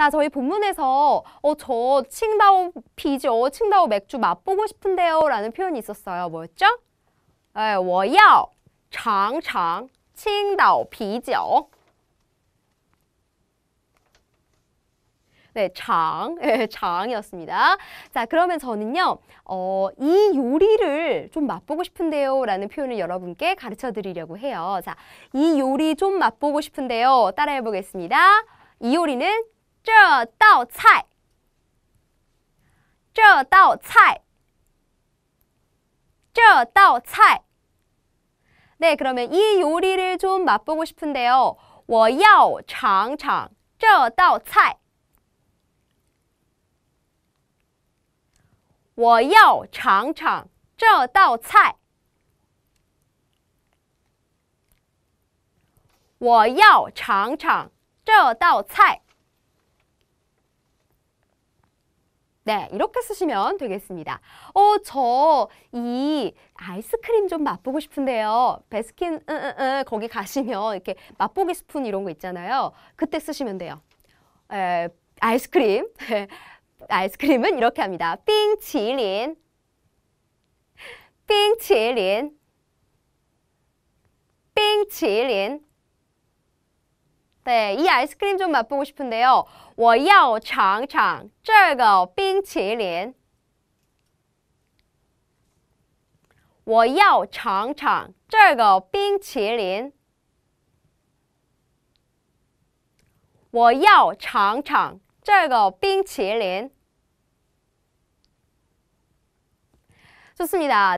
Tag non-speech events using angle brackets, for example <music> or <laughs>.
자, 저희 본문에서 어, 저 칭다오 피죠, 칭다오 맥주 맛보고 싶은데요 라는 표현이 있었어요. 뭐였죠? 我要尝尝 칭다오 피죠. 네, 장, 네, 장이었습니다. 자, 그러면 저는요, 어, 이 요리를 좀 맛보고 싶은데요. 라는 표현을 여러분께 가르쳐 드리려고 해요. 자, 이 요리 좀 맛보고 싶은데요. 따라해 보겠습니다. 이 요리는 这道菜，这道菜，这道菜。네그러면이요리를좀맛보고싶은데 요。 我要尝尝这道菜。我要尝尝这道菜。我要尝尝这道菜。 네, 이렇게 쓰시면 되겠습니다. 어, 저 이 아이스크림 좀 맛보고 싶은데요. 베스킨 으, 으, 으, 거기 가시면 이렇게 맛보기 스푼 이런 거 있잖아요. 그때 쓰시면 돼요. 에, 아이스크림. <laughs> 아이스크림은 이렇게 합니다. 빙치린. 빙치린. 빙치린. 对，이스크림좀맛보고싶은데요我要尝尝这个冰淇淋，我要尝尝这个冰淇淋，我要尝尝这个冰淇淋，这是你的。